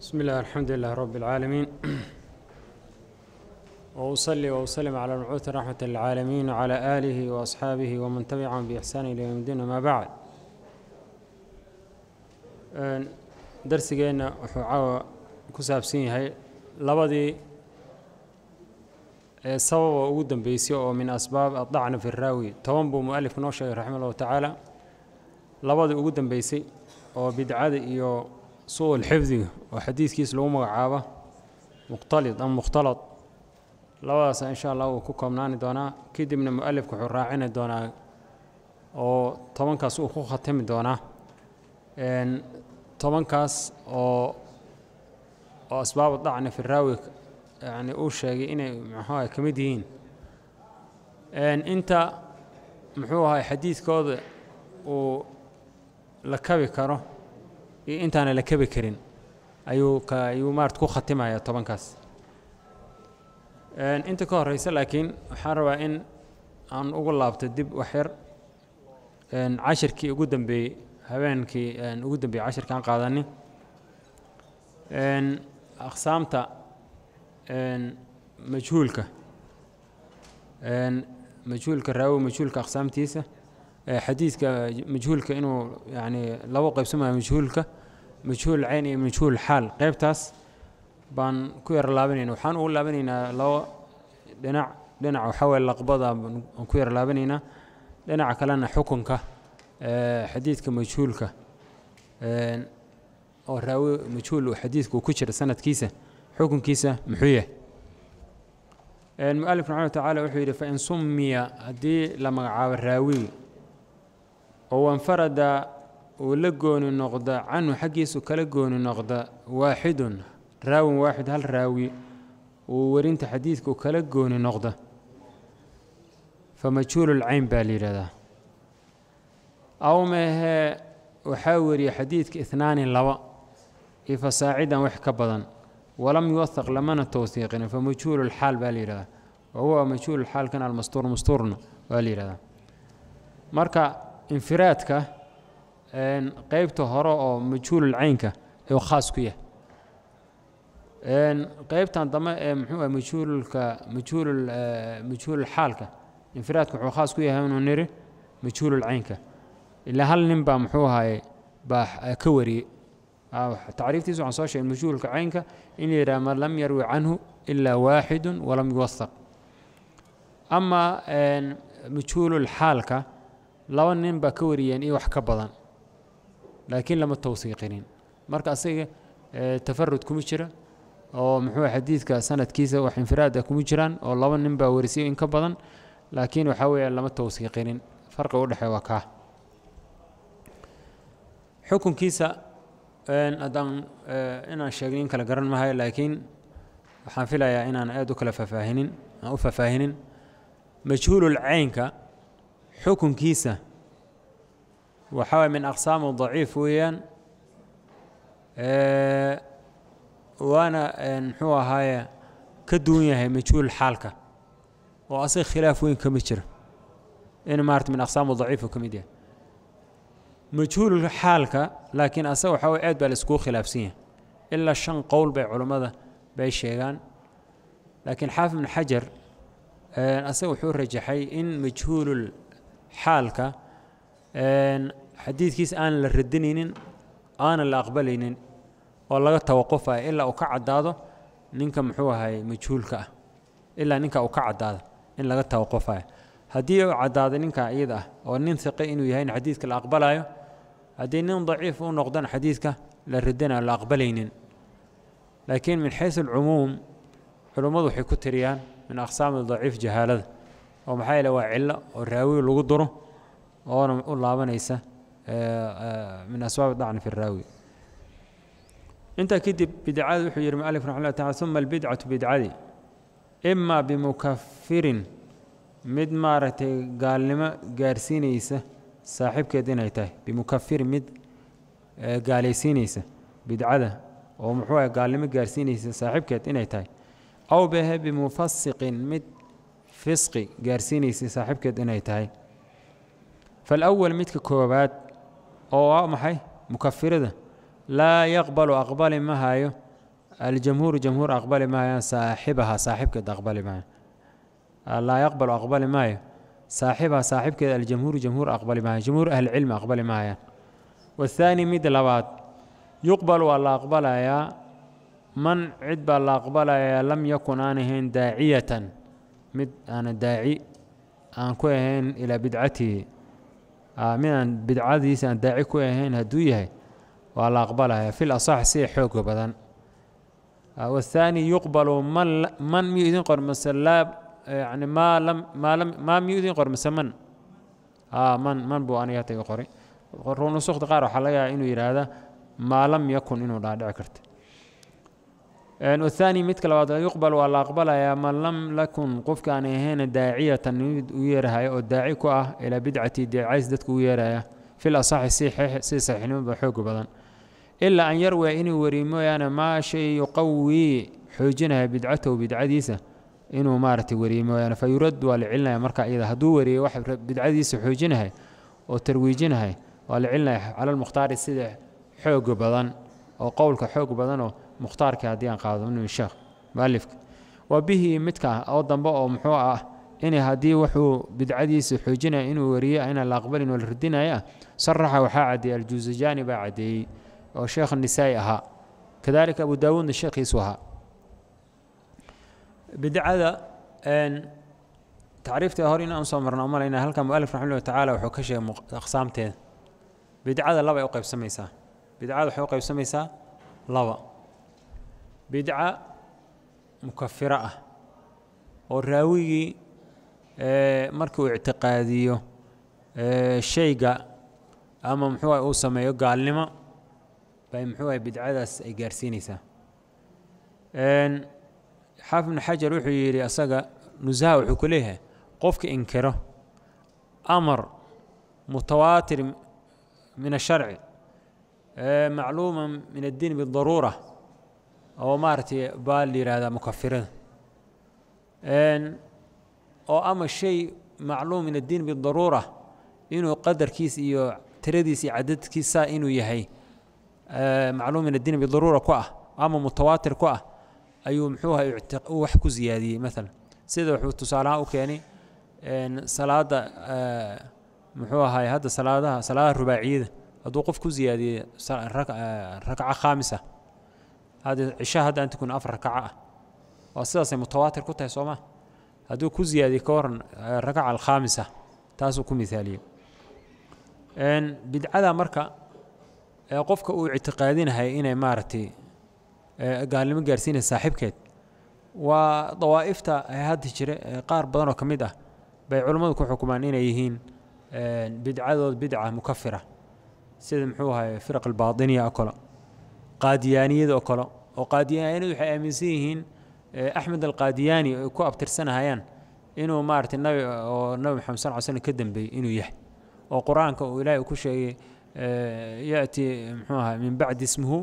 بسم الله الحمد لله رب العالمين وأصلي وأسلم على المبعوث رحمة للعالمين وعلى آله وأصحابه ومن تبعهم بإحسان إلى يوم الدين ما بعد darsigeena wuxuu caawa ku saabsan yahay labadii ee sababa ugu dambeysay oo min asbaab adacna fi raawi toban buu mualif noo sheegay raxima allahu tacaala labadii ugu dambeysay oo bidcada iyo suu xifdiga oo xadiidkiis lagu magacaabo mukhtalid ama mukhtalad labadaasa insha allah uu ku koobnaani doonaa kadibna mualifka wuxuu raacini doonaa oo tobankaas uu ku khatimi doonaa tobankaas oo oo asbaabu dacni fi raawi yani uu sheegay inay muxuuaha ka mid yihiin inta muxuu ahay xadiidkooda uu la kabi karo iyo intaana la kabi karin ayuu ayuu marat ku khatimaya tobankaas inta ka horeysa laakiin waxaan rabaa in aan ugu laabto dib waxyar cashirkii ugu dambeeyey habeenkii ugu dambeeyey cashirkaan qaadani aqsaamta majhuulka majhuulka raawo majhuulka aqsaamtiisa xadiidka majhuulka inuu yani labo qaybsamayo majhuulka majhuul cayn iyo majhuul xaal qaybtaas baan ku yar laabanayna waxaan ugu laabanaynaa labo dhinac dhinac waxaa laqbada aan ku yara laabanaynaa dhinaca kalena xukunka xadiidka majhuulka oo raawi majhuul xadiidku ku jira sanadkiisa xukunkiisa muxuu yahay mualif raximah tacala wuxuu yidhi fain summiya haddii la magacaabo raawiga oo wanfarada uu la gooni noqda canhu xaggiisu kala gooni noqda waaxidun raawin waaxid hal raawi uu warinta xadiidku kala gooni noqda fa majhuul baa la yidhahdaa aw meehee waxaa weriye xadiidka itnaani laba iyo fasaacidan wax ka badan walam yuwahaq lamana towhiiqin fa majhuul baa la yidhahdaa wa huwa majhuul xaalkan almastuur mastuurna waa la yidhahdaa marka infiraadka qeybta hore oo majhuulul caynka khaas ku yahay qeybtan dambe ee muxuu ah majhuulka majhuulul eh, majhuulul infiraadka wuxuu khaas ku yahay inuu niri majhuulcaynka caynka ilaa hal nin baa muxuu ahaye baa eh, ka wariyey tacriiftiisa waxaan soo sheegay majhuulka caynka in la yidhaha man lam yarwi canhu ilaa waaxidun walam yuwasaq ama majhuulul laba nin baa ka wariyeen iyo wax ka badan laakiin lama towsiiqinin marka asaga eh, tafarud kuma jira oo muxuu ah xadiidka sanadkiisa wax infiraada kuma jiraan oo laba nin baa warisiyo in ka badan laakiin waxaa weeya lama towsiiqinin farqi udhexee waa kaa xukunkiisa haddaan eh, inaan sheegin in kale garan mahayo laakiin waxaan filayaa inaan aad u kale faahfaahinin aan u faahfaahinin majhuulul xukunkiisa waxaa waye min aqsaamu daciif weeyaan waana muxuu ahaaye ka duwan yahay majhuul xaalka oo asaga khilaaf weyn kama jiro in maarata min aqsaamu daciifuu ka mid yahay majhuul xaalka laakiin asaga waxaa way aad baa la iskuu khilaafsan yahay ilaa shan qowl bay culammada bay sheegaan laakiin xaafid ibn xajar asaga wuxuu rajaxay in majhuulul xaalka xadiidkiis aan la radinaynin aana la aqbalaynin oo laga tawaqufaya ilaa uu ka cadaado ninka muxuu ahay majhuulka ah ilaa ninka uu ka caddaado in laga tawaqufaya haddii uu caddaaday ninka iyada ah oo nin iqe inuu yahayna xadiidka la aqbalayo haddii nin daciif u noqdana xadiidka la radinayo la aqbalaynin laakiin min xays alcumuum culummadu waxay ku tiriyaan min aqsaam daciif jahaalada oo maxaa yaele waa cillo oo raawi lagu duro oona u laabanaysa min asbaab dacn fi raawi intaa kadib bidcada wuxuu yidhi mualif raxmah taala uma albidcatu bidcadi ima bimukafirin mid maaragtay gaalnimo gaarsiinaysa saaxiibkeed inay tahay bimukafirin mid gaalaysiinaysa bidcada oo muxuu ah gaalnimo gaarsiinaysa saaxiibkeed inay tahay aw behe bimufasiqin mid fisqi gaarsiinaysay saaxiibkeed inay tahay falawal midka koowaad oo ah maxay mukafirida laa yaqbalu aqbali ma hayo aljamhuuru jamhuur aqbali mahayo saaxibaha saaxiibkeed aqbali maayo laa yaqbalu aqbali maayo saaxibaha saaxiibkeed aljamhuuru jamhuur aqbali maayo jamhuur ahlicilmi aqbali mahayaan wathaani mid labaad yuqbal waa la aqbalayaa man cid baa la aqbalayaa lam yakun aan ahayn daaciyatan mid aana daaci aan ku ahayn ilaa bidcatihi mid aan bidcadiisa aan daaci ku ahayn hadduu yahay waa la aqbalaya fi lasax si xooga badan wاthaani yuqbalu man man miyuu idin qormase yani maa lam maa lam miyuu idin qormase man man man buu aniga hata iga qoray runusukhda qaar waxaa laga yaaba inuu yidhaahda maa lam yakun inuu dhaadhici karta aani midka labaad yuqbal waa la aqbalayaa man lam lakun qofka aan ahayn daaciyatan mid u yeerahaya oo daaci ku ah ilaa bidcati deecays dadka u yeeraya fil asaxi si saxiixnimoba xoog badan ilaa an yarwiya inuu wariy mooyaane maa shay yuqawii xoojinaya bidcatahu bidcadiisa inuu maaragtay wariye mooyaane fa waa la celinaya marka iyada hadduu wariyey wax bidcadiisa xoojinahay oo tarwiijinahay waa la celinaya cala sida xoog badan oo qowlka xoog badanoo mukhtaarka haddii aan qaado inuu sheekh mualifka waa bihii midka oo dambe oo muxuu ah inay haddii wuxuu bidcadiisa xoojinaya inuu weriye inaan la aqbalin oo la radinaya ah saraxa waxaa caddeeyey aljuuzajaani baa caddeeyey oo sheekh nisaa'i ahaa kadalika abu daawuudna sheekhiisu ahaa bidcada tacriifta hor inaan soo marno malayna halkan mualif raximah tacala wuxuu ka sheegay aqsaamteeda bidcada labay u qaybsamaysaa bidcada waxay u qaybsamaysaa laba bidca mukafiro ah oo raawigii marka uu ictiqaadiyo shayga ama muxuu ah uu sameeyo gaalnimo bay muxuu ah bidcadaas ay gaarsiinaysaa xaafid ibnu xajar wuxuu yidhi asaga nusaha wuxuu ku leeyahay qofka inkiro amar mutawaatir min asharci macluuma min addiin bidaruura oo maaragtay baa la yidhaahdaa mukafirada oo ama shay macluum min addiin bidaruura inuu qadarkiis iyo tiradiis iyo cadadkiisaa inuu yahay macluum min addiin bidaruura ku ah ama mutawaatir ku ah ayuu muxuuha wax ku ziyaadiyey maalan sida wuxuu tusaale u keenay salaada muxuu ahaay hadda salaadaha salaadaha rubaaciyada hadduu qof ku ziyaadiyey ragca khaamisa cisho hadda an tukano afar rakaco ah oo sidaasay mutawaatir ku tahay sooma hadduu ku ziyaadiyo ka waran rakaca alkhaamisa taasuu ku miaaliyo bidcada marka qofka uu ictiqaadinahay inay maaragtay gaalnimo gaarsiinaya saaxiibkeed waa dawaa'ifta hadda jira qaar badanoo oo ka mid ah bay culammadu ku xukumaan inay yihiin bidcadood bidca mukafira sida muxuu ahay firaq albaatiniya o kale qaadiyaaniyada oo kale oo qaadiyaaniyadu waxay aaminsan yihiin eh, axmed alqaadiyaani ay ku abtirsanahayaan inuu maarata nabi oo nabi maxamed sal ly slm ka dambeeyey inuu yahay oo qur-aanka uu ilaahay ku sheegay eh, ya'ti muxuu ahaa min bacdi ismuhu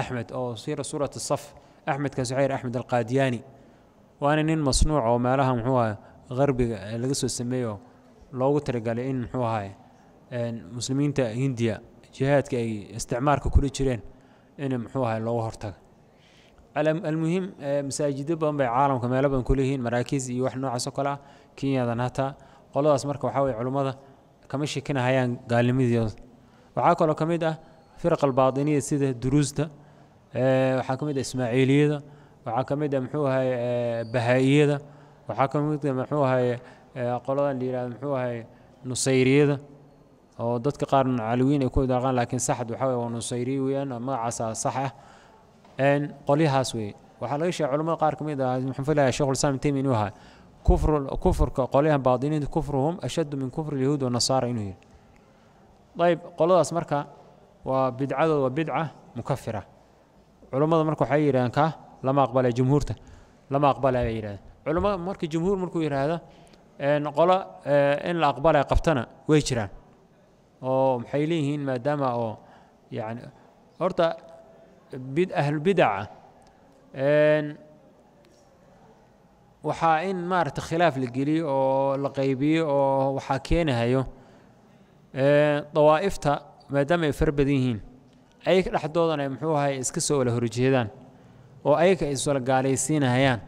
axmed oo sira suurat saf axmedkaas waxaa yidhi axmed alqaadiyaani waana nin masnuuc oo meelaha muxuu aha harbiga eh, laga soo sameeyo loogu talagalay in muxuu ahay muslimiinta hindiya jihaadka ay isticmaalka kula jireen in muxuu ahay looga hortaga almuhim masaajidyo badan bay caalamka meelo badan kuleeyihiin maraakiis iyo wax noocaas oo kale ah kenyadan hataa qoladaas marka waxaa weye culimmada kama shekinahayaan gaalnimadooda waxaa kaloo ka mid ah firaq albaatiniya sida duruusta waxaa ka mid ah ismaaciiliyada waxaa ka mid ah muxuu ahay bahaaiyada waxaa ka mid ah muxuu ahay qoladan la yihahdo muxuu ahay nusayriyada oo dadka qaarna calawiin ay ku idaqaan laakiin saxad waxa waa nusayri weyaan magacaasa ah sax ah qolyahaas wey waxaa laga sheegay culamada qaar ka mid ah maxaan filaya shekhulislaam ibn taymiya inuu ahaa kufrka qolyahan baadiniinta kufruhum ashaddu min kufri lyahuud wanasaara inuu yihi ayb qoladaas marka waa bidcadood waa bidca mukafira culammada marka waxay yidhahdeen ka lama aqbalaya jumhuurta lama aqbalaya bay yidhahdeen culamada marka jumhuur markuu yidhaahda qolo in la aqbalaya qabtana way jiraan oo maxay leeyihiin maadaama oo yani horta ahlulbidaca waxaa in maaragta khilaaf la geliyo oo la qaybiyo oo waxaa keenahayo dawaa'ifta maadaama ay far badan yihiin ayaga dhexdoodan ay muxuu ahay iska soo wala horjeedaan oo ayaga ay iswala gaalaysiinahayaan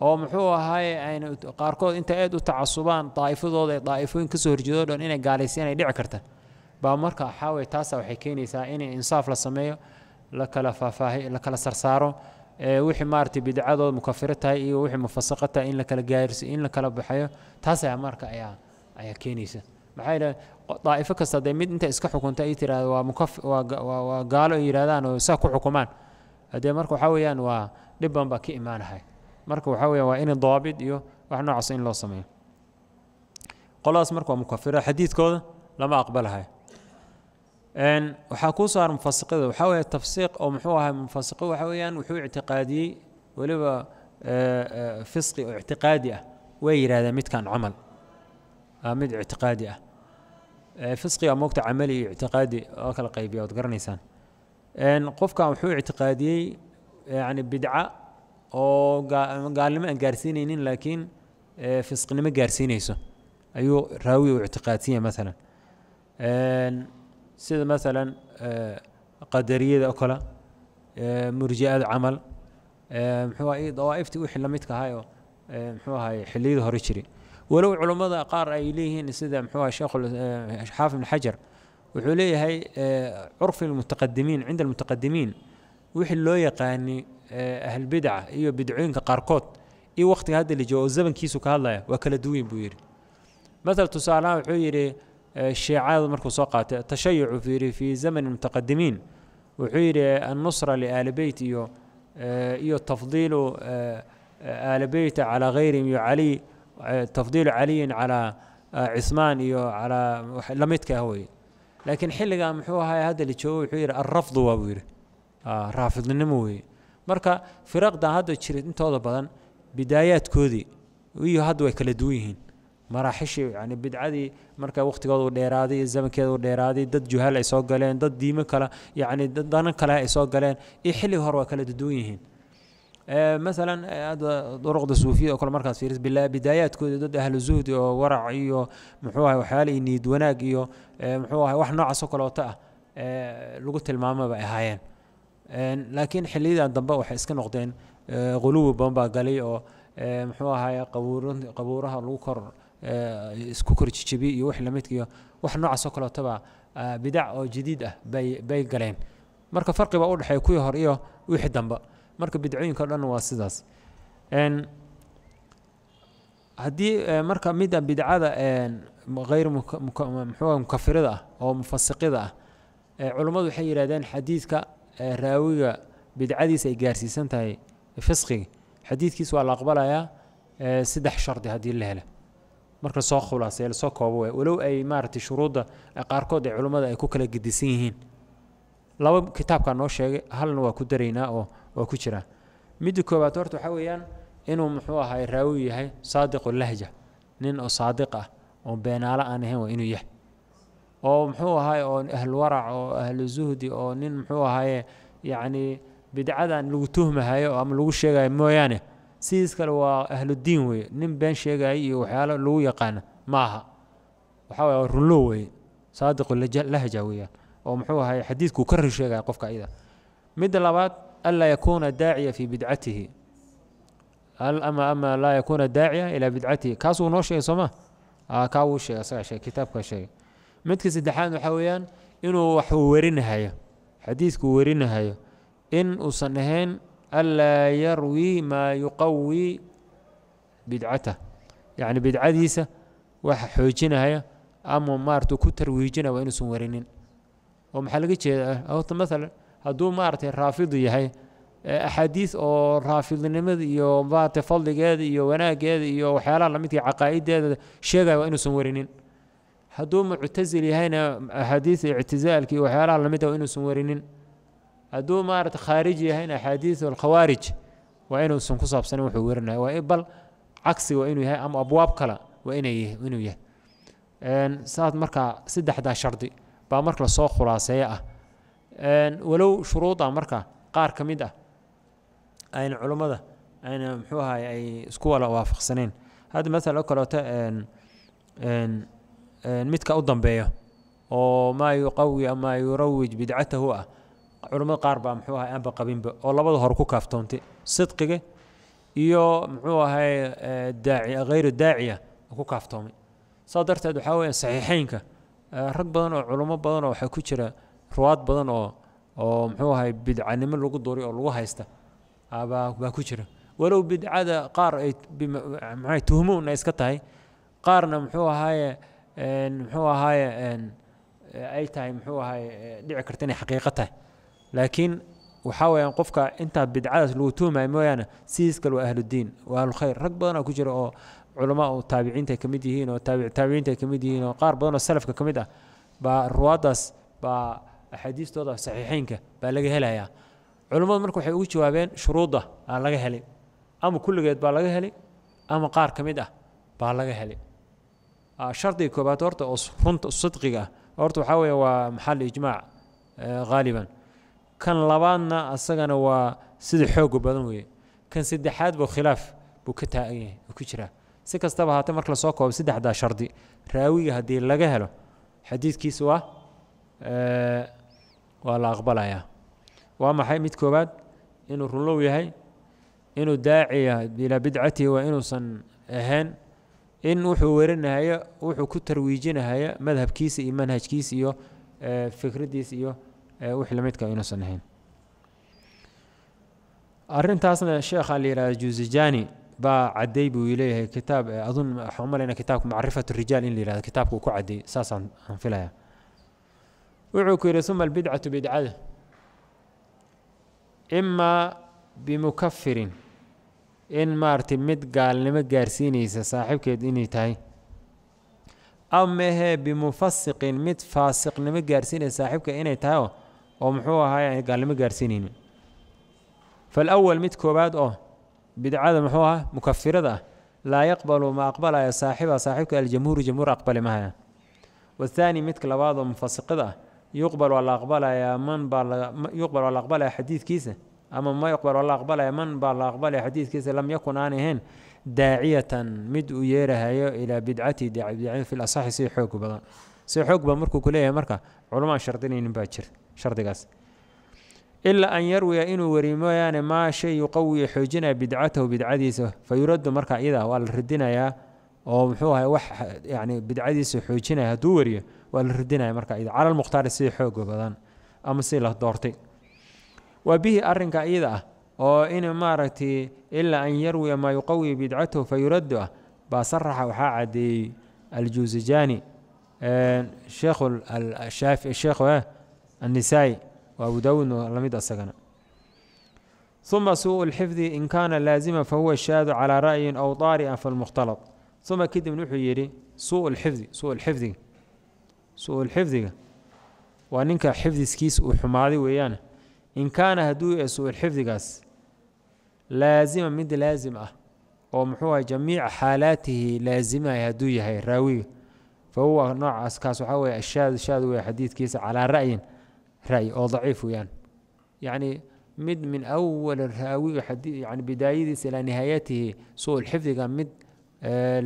oo muxuu ahaaye ayna qaarkood intay aad u tacasubaan daa'ifadooda ay daa'ifooyin kasoo horjeedoo dhan inay gaalaysiin ay dhici karta baa marka waxaawe taasa waxay keenaysaa in insaaf la sameeyo lakala la kala sarsaaro wixii maarata bidcadood mukafiro tahay iyo wixii mufasiqa tahay in lakala gaarsiyo in la baxayo taasa marka ayaa ayaa keenaysa maxaa yidhaha daa'ifo kasta dee mid inta iska xukunta ay tiraahda waa mukaf waa gaalo ay yidhahdaan oo saa ku xukumaan dee marka waxaa weeyaan waa dhib badan baa ka imaanahay marka waxaa weeyaan waa in dawaabid iyo wax noocaas in loo sameeyo qoladaas marka waa mukafiro xadiidkooda lama aqbalahay waxaa kuu saar mufasiqada waxaa weye tafsiiq oo muxuu ahaa mufasiqo waxa weeyaan wuxuu ictiqaadiyey weliba fisqi oo ictiqaadi ah way yidhahdeen midkan camal mid ictiqaadi ah fisqiga moogta camali iyo ictiqaadi oo kala qaybiya waad garanaysaan qofkan wuxuu ictiqaadiyey yani bidca oo gaalnimo aan gaarsiinaynin laakiin fisqinimo gaarsiinayso ayuu raawi u ictiqaadsiiya maalan sida maalan eh, qadariyada oo kale eh, murji'ada camal eh, mxuu ahay dawaaiftii wixii la midka ahayoo mxuu hore jiri walow culummada qaar ay leeyihiin sida mxuu ahay sheekh xaafid ibn xajar wuxuu leeyahay curfi almutaqadimiin cinda almutaqadimiin wixii loo yaqaani ahlbidaca iyo bidcooyinka qaarkood iyo waqtiga hadda la joogo zamankiisu ka hadlaya waa kala duwen buu yidhi maala tusaalaha wuxuu yidhi shiicadu markuu soo qaatay tashayucu fiiri fii zamani mutaqadimiin wuxuu yidhi annusra liaali beyt iyo iyo tafdiilu aali beyt calaa hayrihim iyo caliy tafdiilu caliyin calaa cismaan iyo calaa la midka ah weye laakiin xilligaa muxuu ahay hadda la joogo wuxuu yidhi alrafdu waa buu yidhi raafidnimo weeye marka firaqda hadda jira intooda badan bidaayaadkoodii iyo hadda way kala duwan yihiin maraaxishii yani bidcadii marka wakhtigoodu dheeraaday iyo zamankeedu dheeraaday dad juhaal ay soo galeen dad diimo kale yani danan kale ay soo galeen iyo xilliga hore waa kala duduwan yihiin maalan hadda duruqda suufiyada oo kale markaas fiiris bidaayaadkooda dad ahlu zuhdi oo warac iyo muxuu ahay waxyaalihii niid wanaag iyo muxuu ahay wax noocaas oo kaleoto ah lagu tilmaama ahaayeen laakiin xilliyadan dambe waxay iska noqdeen quluwi badan galay oo muxuu ahay qabuuraha lagu kor Eh, isku korjejebiye iyo wix lamidka iyo wax noocaas oo kaleotaba eh, bidac oo jadiid ah bay bay galeen marka farqi baa u dhexeeya kuwii hore iyo wixii dambe marka bidcooyinka o dhan waa sidaas haddii eh, marka midda bidcada hayr ah, mukafirada ah oo mufasiqida ah culummadu waxay yidhahdeen xadiidka raawiga bidcadiisa ay gaarsiisan tahay fisqiga xadiidkiis waa la aqbalayaa saddex shardi haddii la helo marka lasoo khulaasay lasoo koobo waay walow ay maaragtay shuruudda qaarkood ee culummada ay ku kala gedisan yihiin laba kitaabkaa noo sheegay halna waa ku daraynaa oo waa ku jiraa midda koobaad horta waxaa weeyaan inuu muxuu ahaay raawi yahay saadiqu lahja nin oo saadiq ah oo beenaalo aan ahayn waa inuu yahay oo muxuu ahaay oo ahlulwarac oo ahlu zuhdi oo nin muxuu ahaaye yacnii bidcadan lagu tuhmahayo ama lagu sheegayo mooyaane sidiis kale waa ahludiin weye nin been sheegaya iyo waxyaalo lagu yaqaana ma waxaa waay runlo weye saadiqu lahja weeyaan oo muxuu ahay xadiidkuu ka rir qofka ida midda labaad anlaa yakuuna daaciya fii bidcatihi ama ama laa yakuuna daaciya ilaa bidcatihi kaasuu noo sheegay sooma ah, kaa wuu sheegay asagaa sheegay kitaabkaa sheegay midka saddexaad waxaa weeyaan inuu wax werinahayo xadiidkuu werinahayo in uusan ahayn anlaa yarwii maa yuqawii bidcatah yacni bidcadiisa waxa xoojinaya ama maarata ku tarwiijina waa inuusan warinin oo maxaa laga jeedaa horta maalan hadduu maaragtay raafidu yahay axaadiis oo raafidnimada iyo maarata fadligeeda iyo wanaaggeeda iyo waxyaalaha lamidka caqaa'ideeda sheegaya waa inuusan warinin hadduu muctasil yahayna axaadiis ictisaalka iyo waxyaalaha lamid a inuusan warinin hadduu maarata khaarij yahayn axaadiiu alkhawaarij waa inuusan ku saabsanin wuxuu werinaya waa bal cagsi waa inuu yahay ama abwaab kale waa inuu yahay saas markaa saddexdaa shardi baa marka lasoo khulaaseeya ah walow shuruuda marka qaar ka mid ah ayna culummada ayna mxuu ahay ay isku wala waafaqsaneen hadda maala o kaleeto midka u dambeeya oo maa yuqawi maa yurawij bidcatahu ah culimmada qaar baa muxuu ahay aanba qabinba oo labada hore ku kaaftoontay sidqiga iyo muxuu ahay eh, daaci hayru daaciya ku kaaftoomay saa darteed waxaa weeyaan saxiixeynka eh, rag badan oo culummo badan oo waxaa ku jira ruwaad badan oo oo muxuu ahay bidcanimo lagu duray oo lagu haysta ah, baa ku jira walow bidcada qaar ay mxuaha tuhmuun ay iska tahay qaarna muxuu ahaaye eh, muxuu ahaaye ay tahay muxuu ahay dhici karta inay xaqiiqo tahay laakiin waxaa weyaan qofka intaa bidcadaas lagu tuhmaya mooyaane sidiis kale waa ahludiin waa ahlulkhayr rag badanoo ku jira oo culama oo taabiciinta ay ka mid yihiin oo taabitaabiciinta ay ka mid yihiin oo qaar badanoo salafka ka mid ah baa ruwaaddaas baa axaadiistooda saxiixeynka baa laga helayaa culimmadu marka waxay ugu jawaabeen shuruudda aa laga helay ama kulligeed baa laga helay ama qaar ka mid ah baa laga helay shardiga koobaad horta oo runta sidqiga ah horta waxaa weya waa maxal ijmaac eh, haaliban kan labaadna asagana waa sida xooga badan weye kan saddexaad buu khilaaf buu ka taagan yahay ku jiraa si kastaba haatee marka lasoo koobo saddexdaa shardi raawiga haddii laga helo xadiidkiisa waa waa la aqbalayaa waa maxay mid koowaad inuu runlow yahay inuu daaciya ilaa bidcatihi waa inuusan ahayn in wuxuu werinahayo wuxuu ku tarwiijinahaya madhabkiisa iyo manhajkiisa iyo fikraddiisa iyo wix lamidka inuusan ahayn arintaasna sheekha la yidhahda baa cadday buu leeyahay kitaab adun waxaan umalayna kitaabka macrifat rijaal in la kitaabku ku cadday saasaan aan filaya wuxuu ku yidhi uma albidcatu bidcada imaa bimukafirin in maaragtay mid gaalnimo gaarsiinaysa saaxiibkeed inay tahay aw mehe bimufasiqin mid faasiqnimo gaarsiinaysa saaxiibka inay tahay oo oo muxuu ahaay gaalnimo gaarsiinaynin falawal mid koowaad oo bidcada muxuu aha mukafirada ah laa yaqbalu ma aqbalaya saaxiba saaxiibka aljamhuuru jamhuur aqbali mahaya wathaani midka labaad oo mufasiqada ah yuqbal waa la aqbalayaa man baayuqbal waa la aqbalaya xadiidkiisa ama ma yuqbal waa la aqbalaya man baa la aqbalaya xadiidkiisa lam yakun aan ahayn daaciyatan mid uu yeerahayo ilaa bidcatihi daacibidcada fi lasaxi si xoog badan si xoog badan markuu ku marka culamaa shardinaynin baa jira shardigaas ilaa an yarwiya inuu wariy mooyaane maa shay yuqawiya xoojinaya bidcatahu bidcadiisa fa yuraddu marka iyadaa waa la radinayaa oo muxuu ahay wax yani bidcadiisa xoojinaya hadduu wariyo waa la radinaya marka iyada cala lmukhtaari sida xooga badan ama si la doortay waa bihi arrinka iyada ah oo in maaragtay ilaa an yarwiya maa yuqawiya bidcatahu fa ah baa saraxa waxaa cadeeyey aljuusijaani sheekh shaafi sheekh eh, annisaai waa abu daawuud lamid asagana uma suu lxifdi in kaana laazima fahuwa shaadu calaa ra'yin aw daari'an falmukhtalad uma kadibna wuxuu yidhi suu lxifdi suu lxifdiga suu lxifdiga waa ninka xifdiskiis uu xumaaday weeyaan in kaana hadduu yahay suu-ulxifdigaas laazima mid laazim ah oo muxuu aha jamiica xaalaatihi laazimaya hadduu yahay raawiga fa huwa noocaas kaas waxaa weye ashaad shaad weeye xadiidkiisa calaa ra'yin ra'yi oo daciif weyaan yacni mid min awal raawi yani bidaayadiisa ilaa nihaayatihi suu mid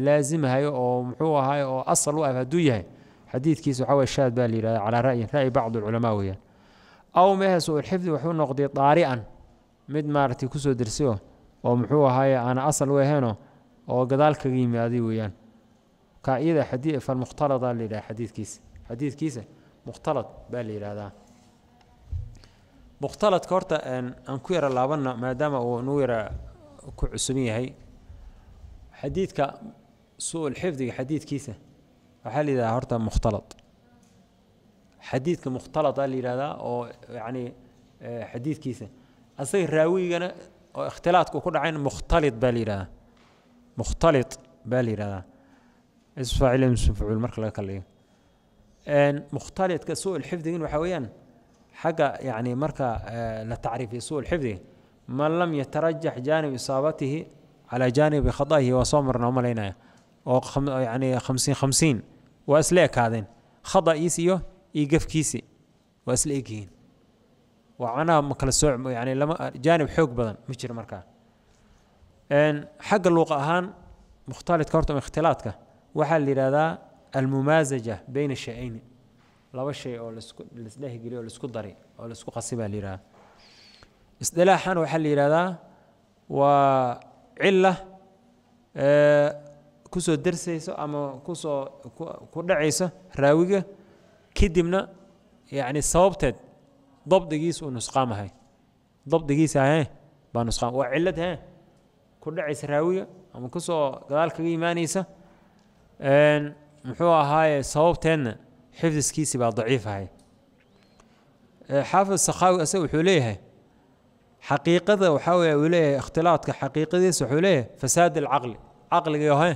laazimahayo oo muxuu ahaay oo asal u ah hadduu yahay xadiidkiisa waxaa wey shaad baa la yihahda calaa ra'yin ra'yi bacd lculamaa weyaan aw mehe su wuxuu noqday daari'an mid maaragtay kusoo dersiyo oo muxuu ahaaye aana asal u ahaynoo oo gadaal kaga yimaaday weyaan ka iyada falmukhtalada la yidhaha xadiidkiisa xadiidkiisa mukhtalad baa la yidhahdaa mukhtaladka horta aan ku yara laabanna maadaama uu inuu yara ku cusubin yahay xadiidka su xadiidkiisa waxaa la yidhahdaa horta mukhtalad xadiidka mukhtalada la yidhahdaa oo yacni eh, xadiidkiisa asaga raawigana oo ikhtilaadka ku dhacayn mukhtalid baa la yidhahdaa mukhtalid baa la yidhahdaa isfaacil msfuul marka laga kalayo mukhtalidka su waxaa weeyaan xagga yani marka la tacriifiya suu xifdiga man lam yatarajax jaanib isaabatihi calaa jaanibi khada'ihi waa soo marna umalaynaya oo yani hamsiin hamsiin waa isla ekaadeen khada'iis iyo iyo waa isla egyihiin waa macnaha ma yani lama jaanib xoog badan ma jiro markaa xagga luuqa ahaan mukhtalidka horta ikhtilaadka waxaa la yidhahdaa almumaasaja bayna shayayni laba shay oo lasku lasdhehgeliy oo laisku dari oo laisku qasibaa la yidhaha isdilaaxan waxaa la yidhahdaa waa cilla kusoo dersayso ama kusoo ku dhacayso raawiga kadibna yacni sababteed dabdigiis uu nusqaamahay dabdigiisa ahe baa nusqaam waa cillad he ku dhacaysa raawiga ama kusoo gadaal kaga imaanaysa muxuu ahaaye sababteedna xifdiskiisi baa daciif ahay xaafid sakhaawi asaga wuxuu leeyahay xaqiiqada waxaa weeye uu leeyahay ikhtilaadka xaqiiqadiisa wuxuu leeyahay fasaad alcaqli caqliga he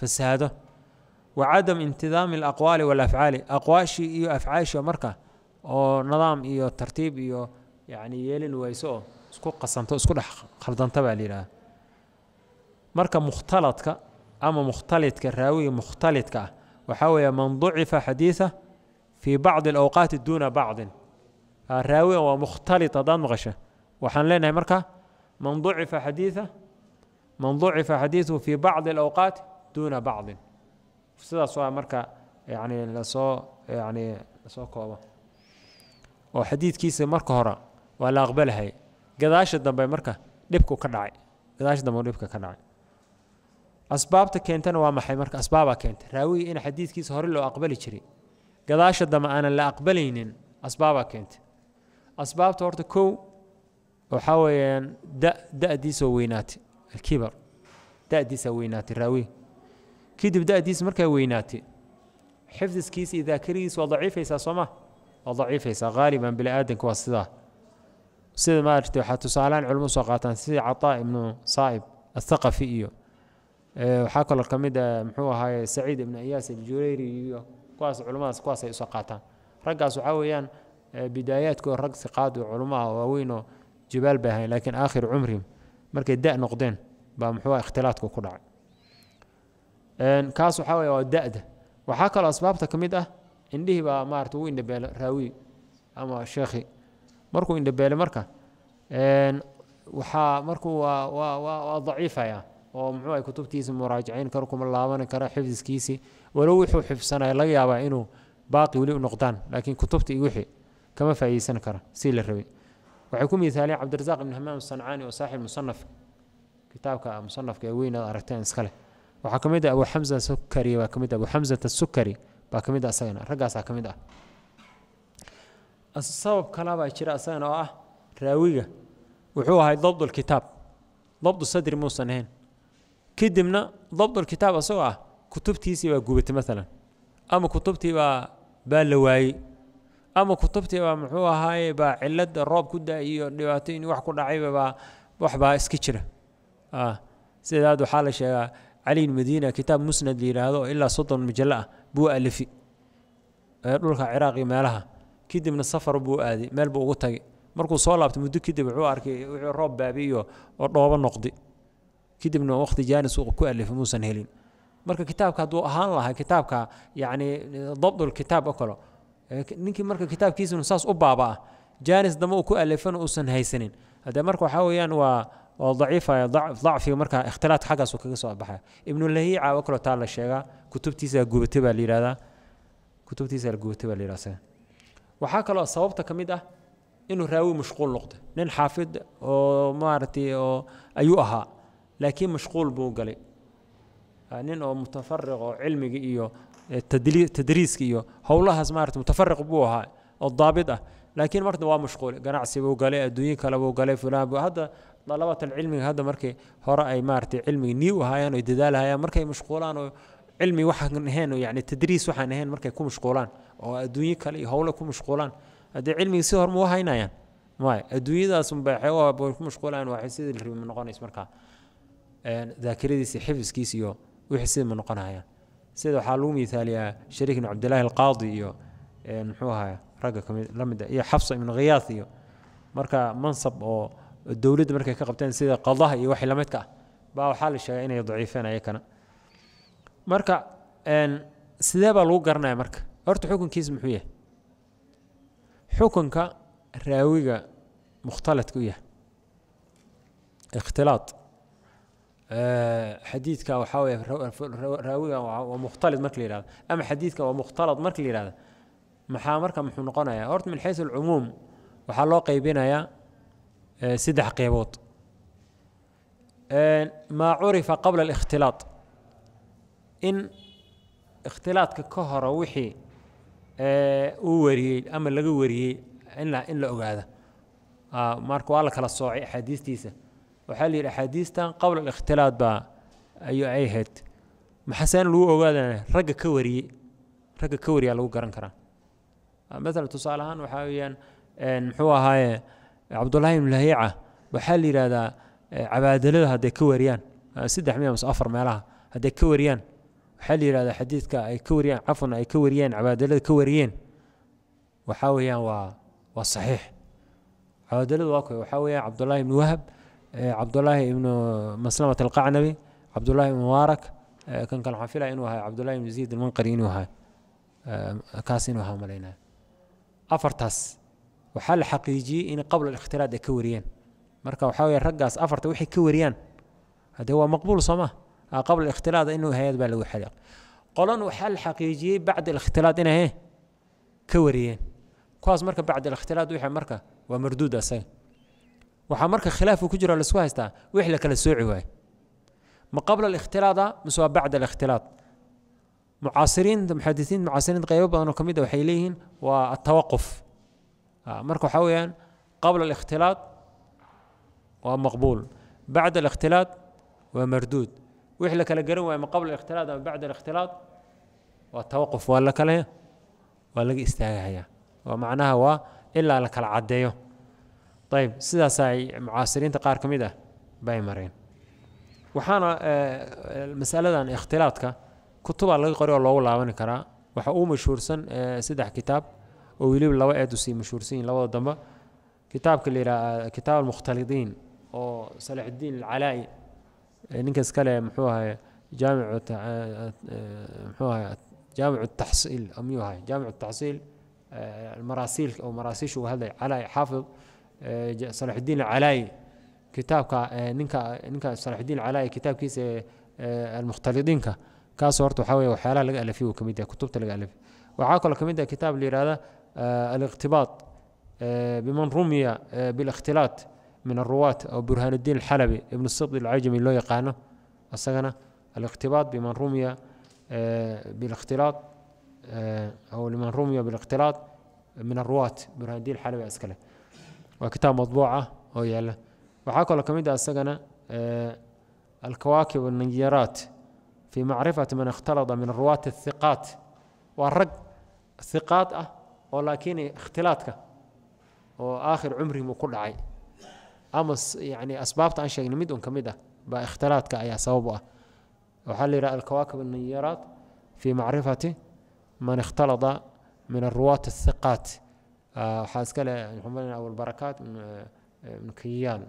fasaado wa cadam intidaami alaqwaali waalafcaali aqwaashii iyo afcaashii marka oo nidaam iyo tartiib iyo yacni yeelin weyso oo isku qasanto isku dhex khaldanta baa la yidhaha marka mukhtaladka ama mukhtalidka raawiga mukhtalidka ah waxaa weeye man ducifa xadiiثa fii bacdi اlawqaati duuna bacdin raawi waa mukhtali haddaad maqasha waxaan leenahay marka man ducifa xadiiثa man ducifa xadiiثu fii bacdi اlawqaati duuna bacdin sidaas a marka yani lasoo yani lasoo koobo oo xadiidkiisa marka hore waa la aqbalahay gadaasha dambe marka dhibku ka dhacay gadaasha dambe dhibka ka dhacay asbaabta keentana waa maxay marka asbaabaa keenta raawiga in xadiidkiisa hore loo aqbali jiray gadaasha dama aanan la aqbalaynin asbaabaa keenta asbaabta horta kow waxaa weeyaan da da'diisoo weynaatay alkibar da'diisaa weynaatay raawiga kadib da'diisa markaa weynaatay xifdiskiisa iyo daakirigiisa waa daciifaysaa soo ma waa daciifaysaa haaliban bini aadanka waa sidaa sida maaragtay waxaa tusaalaan culmo soo qaataan sida cataa ibnu saa'ib athaqafi iyo Eh, waxaa kaloo ka mid a ah mxuu ahaaye saciid ibn iyaas aljureyri iyo kuwaas culimmadaas kuwaasay usoo qaataan raggaas waxaa weeyaan eh, bidaayaadkoo rag siqaadu culummaha waaweynoo jibaal bay ahayn laakiin aakhir cumrihim markay da noqdeen baa muxuu ah ikhtilaadku ku dhacay kaas waxaa weeye waa da-da waxaa kaloo asbaabta ka mid ah indhihii baa maarata ugu indhabeela raawi ama sheekhi markuu indhabeelay marka waxaa markuu waa waa waa daciifaya oo muxuu ah kutubtiisa muraajaciin kar kuma laaban kara xifdiskiisii walow wuxuu xifsanaya laga yaabaa inuu baaqi weli u noqdaan laakiin kutubta iyo wixii kama faa'iideysan kara sii la rabay waxay ku miisaaliyeen cabdirasaaq ibn hamaam sancaani oo saaxib musanaf kitaabka musanafka ee weyn aad aragteen iskale waxaa ka mid ah abu xamsa sukari baa ka mid ah abu xamsata sukari baa ka mid ah asagana raggaasaa ka mid ah sabab kalaa baa jira asagana oo ah raawiga wuxuu ahay dabdulkitaab dabdu sadri muusan ahayn kadibna dabdulkitaab asagoo ah kutubtiisii baa gubatay maalan ama kutubtii baa baa la waayey ama kutubtii baa muxuu ahaaye baa cilad roob ku da iyo dhibaato in wax ku dhacaybabaa waxbaa iska jira ah, sidaad waxaa la sheegaa caliin madiina kitaab musnad layidhaahdo ilaa soddon majallo ah buu alifi dhulka ciraaqi meelaha kadibna safar buu aaday meel buu ugu tagay markuu soo laabtay muddo kadib wuxuu arkay wixii roob baabi oo dhoobo noqdi kadibna waqti jaani suuqa ku alifay muusan helin marka kitaabka hadduu ahaan lahaa kitaabka yacni dabdul kitaab oo kale ninkii marka kitaabkiisuna saas u baaba ah jaanis dambe uu ku alifana uusan haysanin haddee marka waxaa weeyaan waa oo daciifaya dacfiga marka ikhtilaadka xaggaasu kaga soo baxaya ibnulahiica oo kale taa la sheegaa kutubtiisa gubatay baa la yidhahdaa kutubtiisa gubatay baa la yidhahdaa waxaa kaloo sababta ka mid ah inuu raawi mashquul noqdo nin xaafid oo maaragtay oo ayuu ahaa laakiin mashquul buu galay ah, nin oo mutafariq oo cilmiga iyo eh, tadriiska iyo howlahaas maarata mutafariq buu ahaa oo daabit ah laakiin marka waa mashquul ganacsi buu galay adduunyo kale buu galay fulaan buu hadda dhalabatan cilmiga hadda markii hore ay maaratay cilmiga nii ahaayeen oy dadaalahayaan markay mashquulaan oo cilmi waxaan ahayn yani tadriis waxaan ahayn markay ku mashquulaan oo adduunyo kale iyo howle ku mashquulaan haddee cilmiga si horma u haynayaan maya adduunyadaas unbay waxay ku mashquulaan waxay sidii ribi noqonaysa markaa daakiradiisi xifdiskiis iyo wixii sidima noqonayaan sida waxaa lagu miaaliyaa shariik ibn cabdilahi alqaadi iyo muxuu ahaa ragga la mid iyo xafsa ibn khiyaa iyo marka mansab oo dowladda markay ka qabteen sida qadaha iyo wax lamidka ah baa waxaa la sheegaa inay daciifeen ayakana marka sidee baa lagu garanaya marka horta xukunkiis muxuu yahay xukunka raawiga mukhtaladka u yahay ikhtilaad xadiidka waxaa wey raawiga waa mukhtalid marka la yihahdo ama xadiidka waa mukhtalad marka la yihahdo maxaa marka muxuu noqonayaa horta min xays alcumuum waxaa loo qaybinayaa saddex qeybood maa curifa qabla alikhtilaad in ikhtilaadka ka horo wixii uu wariyey ama laga wariyey in la ogaada marka waa la kala soocay axaadiistiisa waxaa la yidhi axaadiistan qowla alikhtilaad baa ayuu ay ahayd maxaseen lagu ogaadana ragga ka wariye ragga ka wariyaa lagu garan karaa ah, maala tusaale ahaan waxaa weeyaan muxuu ahaaye cabdullaahi ibnu lahiica waxaa la yidhahdaa eh, cabaadalada hadday ka wariyaan ah, saddex miya mise afar meelaha hadday ka wariyaan waxaa la yidhahdaa xadiidka ay ka wariyaan cafun ay ka wariyeen cabaadalada ka wariyeen waxaa weeyaan waa waa saxiix cabaadaladu waa kuwa waxaa weeyaan cabdullaahi ibnu wahab cabdulaahi ibnu maslamat alqacnabi cabdulaahi ibnu mubaarak kan kale waxaan filaya inuu ahay cabdulahi ibnu zayd almanqari inuu ahay kaas inuu ahaa malaynaya afartaas waxaa la xaqiijiyey in qabla alikhtilaad ay ka wariyeen marka waxaa weye raggaas afarta waxay ka wariyaan haddee waa maqbuul soo ma alikhtilaad inuu hay baa lagu xaliiq qolan waxaa la xaqiijiyey bacda alikhtilaad inay ka wariyeen kuwaas marka bacda alikhtilaad wixii marka waa marduud asaga waxaa marka khilaafu ku jiro laisku haystaa wix la kala sooci waayo ma qabla alikhtilaada mise waa bacda alikhtilaad mucaasiriinta muxadisiinta mucaasiriinta qaybo badan oo ka mid a ah waxay leeyihiin waa atawaquf ah, marka waxaa weeyaan qabla alikhtilaad waa maqbuul bacda alikhtilaad waa marduud wix la kala garan waayo ma qabla alikhtilaad ama bacda alikhtilaad waa tawaquf waa la kale waa laga istaagahayaa waa macnaha waa ilaa la kala caddeeyo ayb sidaas ay mucaasiriinta qaar ka mid ah bay mareen waxaana eh, eh, masaladan ikhtilaatka kutubaa laga qori oo loogu laaban karaa waxa uu mashhuursan eh, saddex kitaab oo weliba laba eedusii mashhuursan yihin labada dambe kitaabka layidhaha kitaab almukhtalitiin oo salaxudiin alcalaa ninkaas kale muxuu ahay jaamic muxuu ahay jaamic taxsiil miyuu ahay jaamic taxsiil marasiil oo maraasiishu hadlay calaa xaafid salaxudiin acalaayi kitaabka eh, ninka ninka salaxudiin acalaayi kitaabkiisa eh, eh, almukhtalidiinka kaasoo horta waxaa weye waxyaalaha laga alafiy uu ka yahay kutubta laga alafiy waxaa kaloo ka mid kitaab la yihahda aliqtibaad biman rumiya bilikhtilaat min aruwaat oo burhaanuddiin alxalabi ibnu sibd alcajami loo yaqaano isagana aliqtibaad biman rumiya bilikhtilaat أو لمن رمي بالاقتلاط من الرواة برهان الدين الحلبي waa kitaab mabuuc ah oo yaala waxaa kaloo ka mid ah isagana eh, alkawaakib nayaraat fii macrifati man ikhtalada min ruwaati iqaat waa rag iqaad ah oo laakiin ikhtilaadka oo aakhir cumrihim uu ku dhacay ama yani asbaabta aan sheegna mid un ka mid ah baa ikhtilaadka ayaa sabab u ah waxaa la yidhaha alkawaakib nayaraat fii macrifati man ikhtalada min aruwaati iqaat waxaa iskale mxumalin abulbarakaat ibnu eh, kiyaal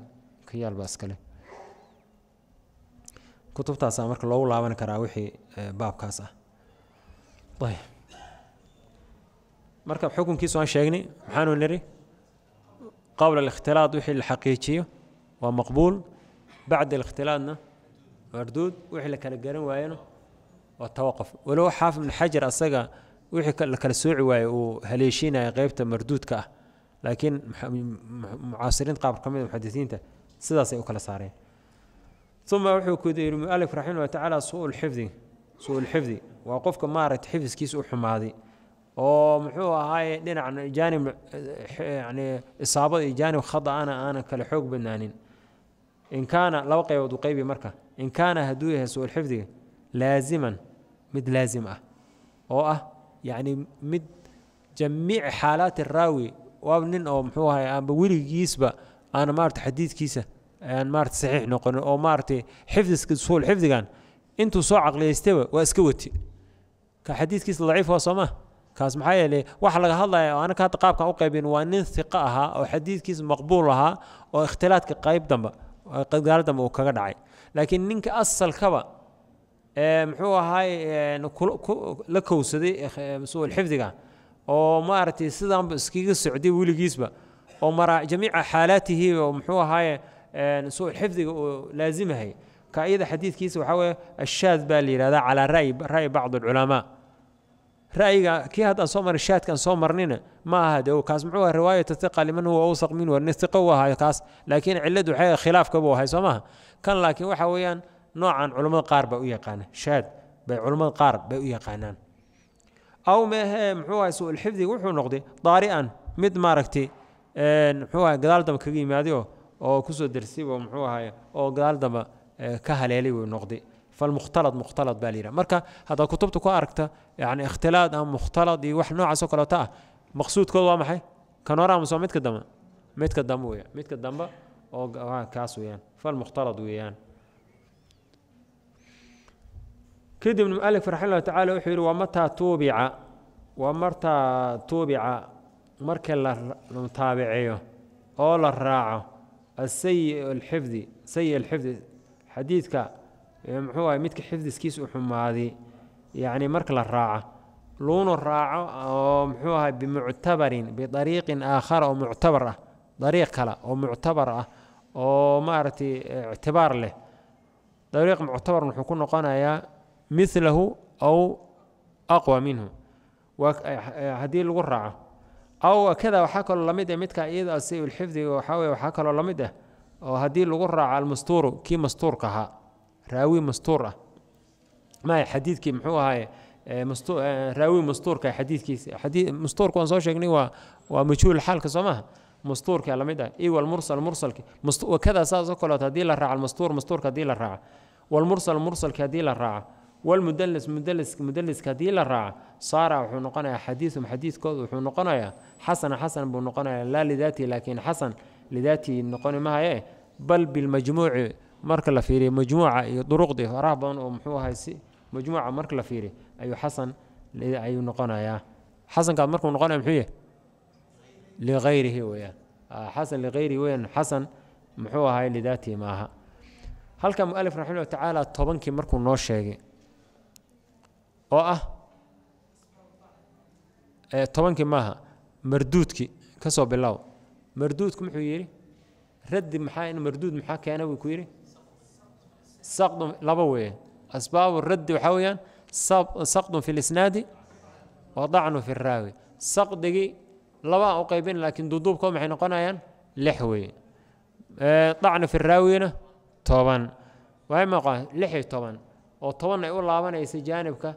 kiyaal baa iskale kutubtaasaa marka loogu laaban karaa wixii eh, baabkaas ah ayb marka xukunkiisu aan sheegnay maxaanu nidhi qabla alikhtilaad wixii la xaqiijiyo waa maqbuul bacda alikhtilaadna marduud wixii la kala garan waayana waa tawaqof walow xaaf ibnu xajar asaga wixii la kala sooci waaye uu haleeshiinaya qaybta marduudka ah laakiin mucaasiriinta qaab ka mid ah muxadisiinta sidaasay u kala saareen uma wuxuu ku yidhi mualif raximah tacaala suulxifdi suulxifdi waa qofka maaragta xifdiskiisa u xumaaday oo muxuu ahaaye dhinac jaanib yani isaabada iyo jaanib khada-ana aanan kala xoog badnaanin in kaana laba qaybood u qaybi marka in kaana hadduu yahay suulxifdiga laaziman mid laazim ah oo ah yani mid jamiici xaalaati raawi waab nin oo muxuu ahay aanba weligiisba aana maarata xadiidkiisa aan maarata saxiix noqonin oo maaratay xifdiska suul xifdigan intuu soo caqliyaystaba waa iska wati ka xadiidkiisa daciif waa soo maa kaas maxaa yeeley waxa laga hadlaya oo anaka hadda qaabkaan u qaybin waa nin hiqo ahaa oo xadiidkiisa maqbuul ahaa oo ikhtilaadka qayb damba qadgaal dambe uu kaga dhacay laakiin ninka asalkaba muxuu ahaay la kowsaday mas oo maaragtay sidaanba iskaga socday weligiisba oo mara jamiica xaalaatihi muxuu ahaaye mas uu laazimahay ka xadiidkiisa waxaa weeye ashaad baa la yidhahdaa calaa rayi ra'yi bacd alculamaa ra'yiga kii haddaan soo maray shaadkaan soo marnina ma aha de kaas muxuu aha riwaayatu hiqa liman huwa awsaq minhu nin hiqo u ahaa kaas laakiin ciladu waxay khilaafka buu ahay soo maaha kan laakiin waxa weeyaan noocan culammada qaar baa u yaqaana shaad bay culammada qaar bay u yaqaanaan aw mehe muxuu aha su wuxuu noqday daari'an mid maaragtay muxuu aha gadaal damba kaga yimaaday oo kusoo darsibo muxuu ahay oo gadaal damba ka haleelay wuu noqday falmukhtalad mukhtalad baa layidhaha marka haddaad kutubta ku aragta yani ikhtilaad ama mukhtalad iyo wax noocaasoo kaleeto ah maqsuudkooda waa maxay kan hore midka dambe midka dambe weeyaan midka dambe oo kaas weeyaan falmukhtalad weeyaan kadibna mualif raximah tacaala wuxuu yidhi wamataa tuubica waa martaa tuubica markii la taabiciyo oo la raaco asayi alxifdi sayi alxifdi xadiidka muxuu ahay midka xifdiskiis u xumaaday yacni marka la raaco luuna raaco oo muxuu ahay bimuctabarin biariiqin aakhara oo muctabar ah dariiq kale oo muctabar ah oo maaragtay ictibaar leh dariiq muctabarn wuxuu ku noqonayaa milahu aw aqwa minhu eh, eh, haddii lagu raaco aw kada waxaa kaloo lamid ah midka iyado asayulxifdiga waxaa wey waxaa kaloo la ah oo haddii lagu raaco almastuuru kii mastuurka ahaa raawi mastuur ah ma xadiidkii muxuu ahaaye eh, raawi mastuurka xadiidkiisa mastuurka waan soo sheegnay waa waa majhuul xaalka soo mastuurka lamid ah iyo walmursal mursalki kadaa saas oo kaleeto haddii la raaco almastuur mastuurka haddii la raaco walmursal mursalki haddii la raaco wlmudls mudls mudliska haddii la raaco saara wuxuu noqonayaa xadiium xadiikoodu wuxuu noqonayaa xasana xasan buu noqonayaa laa lidaatii laakiin xasan lidaatii noqoni mahaye bal bilmajmuuci marka la fiiriyo majmuuca iyo duruqdii faraha badan oo muxuu ahay si majmuuca marka la fiiriy ayuu xasan ayuu noqonayaa xasankaas markuu noqonaya muxuu yahy liayrihi weyaan xasan liayrihi weyaan xasan muxuu ahay lidaatii maaha halka mualif raximah tacaala tobankii markuu noo sheegay oo ah tobankii maaha marduudki ka soo bilow marduudku muxuu yidhi radi maxaa marduud maxaa keena wuu ku yidhi saqdun laba weeye asbaabu raddi waxaa weeyaan saqdun fi lisnaadi wa dacnu fi raawi saqdigii labaa u qaybin laakiin duuduubkoo maxay noqonayaan lix weeye dacnu fi raawina toban waay maqaan lix iyo toban oo toban ay u laabanaysa jaanibka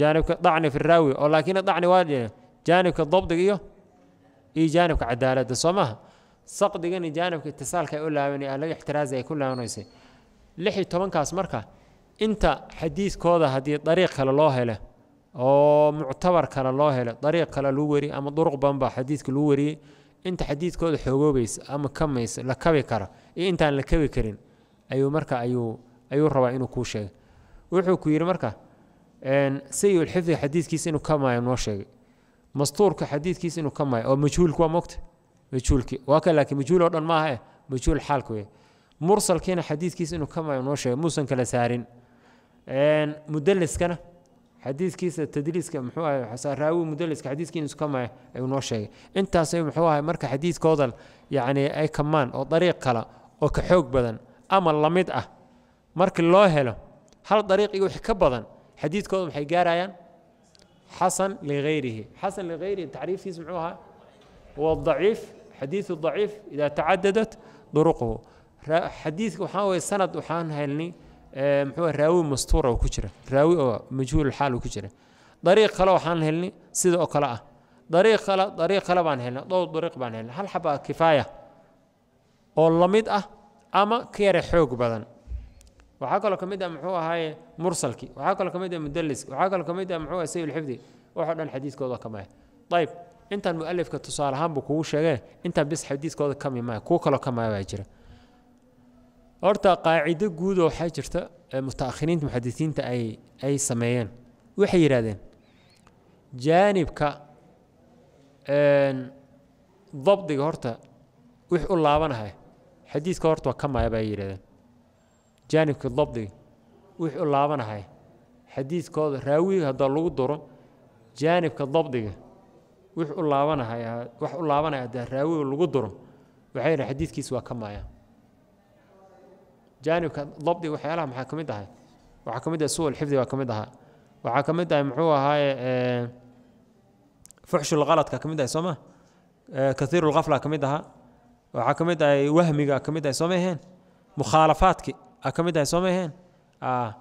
jaanibka dacni fi oo laakiinna dacni waa jaanibka dabdiga iyo iyo jaanibka cadaaladda soo saqdigani jaanibka itisaalka ay u laabanaya laga ixtiraazi ay ku laabanaysay lix iyo tobankaas marka inta xadiidkooda haddii dariiq kale loo hele oo muctabar kale loo hele dariiq kale lagu weriye ama duruq xadiidka lagu weriyey inta xadiidkooda xoogoobaysa ama kamaysa la kabi kara iyo intaan la kabi karin ayuu marka ayuu ayuu rabaa inuu kuu sheega wuxuu ku yidhi marka sayulxifdiga xadiidkiisa inuu ka maayo noo sheegay mastuurka xadiidkiisa inuu ka maayo oo majhuulku mogta majhuulki waa ka laakiin majhuul oo dhan maaha eh? majhuul xaalku wey mursalkiina xadiidkiisa inuu ka maayo noo sheegay muusan kala saarin mudaliskana xadiidkiisa tadliiska muxuu aha raawi mudaliska xadiidkiisa ka maayo ayuu noo sheegay intaas muxuu aha marka xadiidkoodan yacni ay kamaan oo dariiq kale oo ka xoog badan ama la mid ah marka loo helo hal dariiq iyo wix ka badan حديث كوم حيقارين حسن لغيره حسن لغيره تعريف يسمعوها هو الضعيف حديث الضعيف إذا تعددت طرقه حديث وحاوى سند وحان هلني آه، محور راوي مستورة وكشرة راوي أو مجهول الحال وكشرة طريق خلا وحان هلني سيد أو خلا طريق خلا طريق خلا بان هلنا ضو طريق بان هلنا هل حبا كفاية أو لميت أما كيري حوق بدن waxaa kaloo ka mid ah muxuu ahaaye mursalki waxaa kaloo ka mid ah mudaliski waxaa kaloo ka mid ah muxuu ah sayul xifdi waxoo dhan xadiiskooda ka maya ayb intaan mualifka tusaale ahaanbuu kugu sheegee intaan bis xadiiskooda kami maya kuwo kaloo ka baa jira horta qaacido guud oo waxaa jirta mutaakhiriinta muxadisiinta ay ay sameeyeen waxay yidhahdeen jaanibka dabdiga horta wix u laabanahaya xadiiska horta waa ka maya bay yidhahdeen jaanibka dabdiga wixii u laabanahay xadiidkooda raawiga haddaa lagu duro jaanibka dabdiga wix u laabanahaya wax u laabanaya haddaa raawiga lagu duro waxay dhahay waa ka maaya jaanibka dabdiga waxyaalaha maxaa ka mid ahay waxaa ka mid ah suu alxifdi ka mid ahaa waxaa ka mid ahay muxuu ahaaye fuxshulkaladka ka mid ahay soo ma kaiirulkafla ka mid ahaa waxaa ka mid ahay wahmiga ka mid ahay soo ma aheen mukhaalafaadki ka mid ah. ah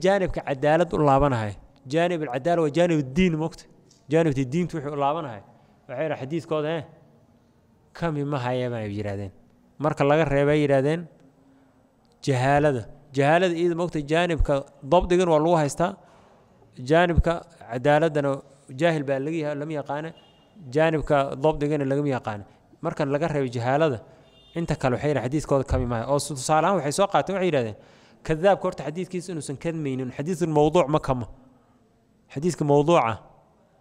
jaanibka cadaalad u eh, baa laga reebay jaahil baa laga lama yaqaana jaanibka dabdigana lagama yaqaano markan laga reebo jahaalada inta kale waxay yidhahan xadiidkooda kami maayo oo tusaale ahaan waxay soo qaateen waxay yidhahdeen kadaabka horta xadiidkiisa inuusan kadmaynin xadiidka mawduuc ma kama xadiidka mawduuca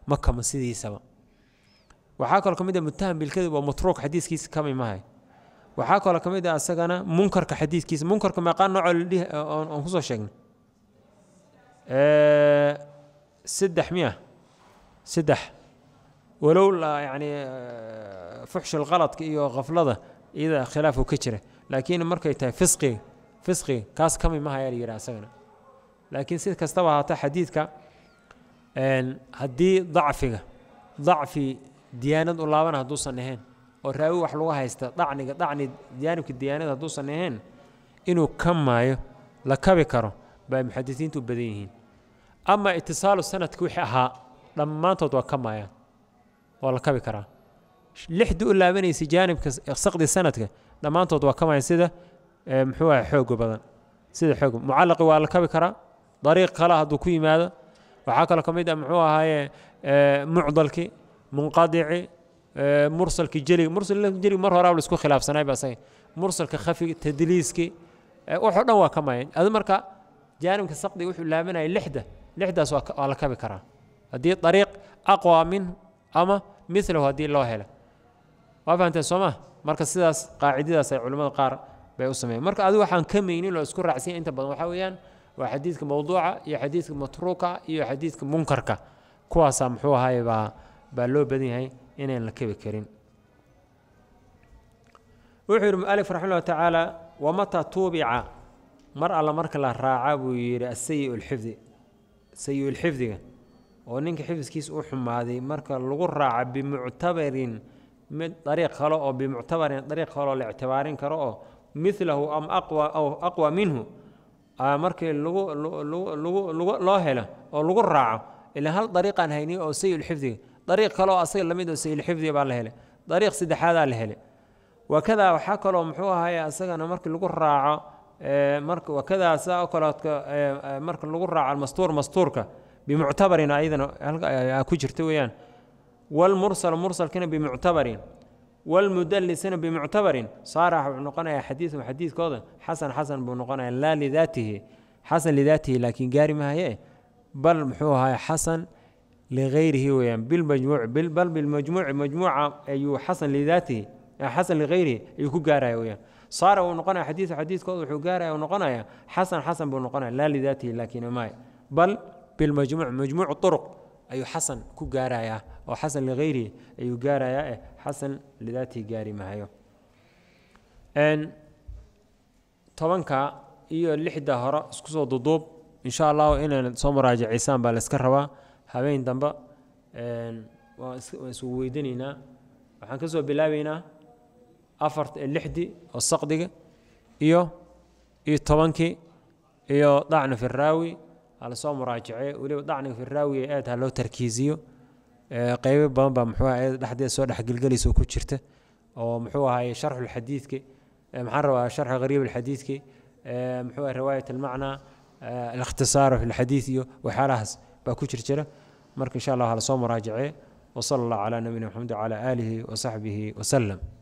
ma kama sidiisaba waxaa kaloo ka mid ah mutaham bilkadib oo matruuq xadiidkiisa kami maayo waxaa kaloo ka mid ah asagana munkarka xadiidkiisa munkarka meeqaan noocoo ladhihi aan kusoo sheegnay saddex miya saddex walow yani fuxshi lqaladka iyo khaflada iyadaa khilaafu ka jira laakiin markay tahay fisqiga fisqiga kaas kami maha ayaa la yidhaha isagana laakiin si kastaba ahaata xadiidka haddii dacfiga dacfi diyaanad u laabana hadduusan ahayn oo raawi wax lagu haysta dacniga dacni jaanibka diyaanad hadduusan ahayn inuu ka maayo la kabi karo bay muxadisiintu badan yihiin ama itisaalu sanadka wixii ahaa dhammaantood waa ka maayaan waa la kabi karaa lixda u laabanaysa jaanibka saqdi sanadka dhammaantood waa kamaya sida muxuu aha xooga badan sida xooga mucallaqi waa la kabi karaa dariiq kale hadduu ku yimaado waxaa kaloo ka mid ah muxuu ahaaye mucdalki munqadici mursalki jeliga mursalki jeliga mar horaaba laisku khilaafsanayba asaga mursalka khafiga tadliiski wuxoo dhan waa kamaya adi marka jaanibka saqdiga wuxuu laabanaya lixda lixdaas waa la kabi karaa haddii dariiq aqwaa min ama milahu haddii loo hela waa fahamteen soomaa marka sidaas qaaciidadaas ay culimmada qaar bay u sameeyen marka adigu waxaan kamaynin oo isku raacsanya inta badan waxaa weeyaan waa xadiidka mawduuca iyo xadiidka matruuka iyo xadiidka munkarka kuwaasaa muxuu ahaay baa baa loo badan yahay inaan la kebi karin wuxuu yidhi mualif raxima tacaala wamataa tuubica mar alla marka la raaca buu yidhi asayi lxifdi sayi lxifdiga oo ninka xifdiskiisa u xumaaday marka lagu raaca bimuctabarin mid dariiq kale oo bimuctabarin dariiq kaleoo la ictibaarin karo oo milahu am aqwa aw aqwa minhu markii lagu lgu loo helo oo lagu raaco ilaa hal dariiqaan hayni oo sayulxifdiga dariiq kale oo asaga lamid oo sayulxifdiga baa la helay dariiq saddexaadaa la helay wakadaa waxaa kaloo muxuu ahaye asagana markii lagu raaco marwakadaa saa oo kaleoodka marka lagu raaco almastuur mastuurka bimuctabarin ayadana ku jirta weyaan wlmursal mursalkina bimuctabarin wlmudalisina bimuctabarin saarax wuxuu noqonayaa xadiiu xadiidkooda xasan xasan buu noqonaya laa lidaatihi xasan lidaatihi laakiin gaari mahaye bal muxuu ahaa xasan ligayrihi weyaan bilmajmuuc bal bilmajmuuci majmuuca ayuu xasan lidaatihi xasan ligayrihi ayuu ku gaaraya weyaan saara wuu noqonaya xadiiu xadiidkooda wuxuu gaaraya noqonaya xasan xasan buu noqonaya laa lidaatihi laakiin maay bal bimajmuuc majmuuc uruq ayuu xasan ku gaarayaa oo xasan liayrihi ayuu gaarayaa eh xasan lidaatihi gaari mahayo tobanka iyo lixda hore isku soo duduub insha allahu inayn soo muraajacisaan baa layska rabaa habeen dambe waan isugu weydinaynaa waxaan ka soo bilaabaynaa afar lixdii oo saqdiga iyo iyo tobankii iyo dacnu firaawi halasoo muraajace weliba dacniga firaawiga aad ha loo tarkiisiyo qeybo badan baa muxuu ahay dhexdeed soo dhexgelgelaysa ku jirta oo muxuu ahay sharxulxadiidka maxaan rabaa sharxa qariib alxadiidka muxuu ahay riwaayat almacnaa alikhtisaaru fi iyo waxyaalahaas baa ku jir jira marka insha allah halasoo muraajacee wasala allah calaa nabiyina maxamed wacala aalihi wasaxbihi wasalam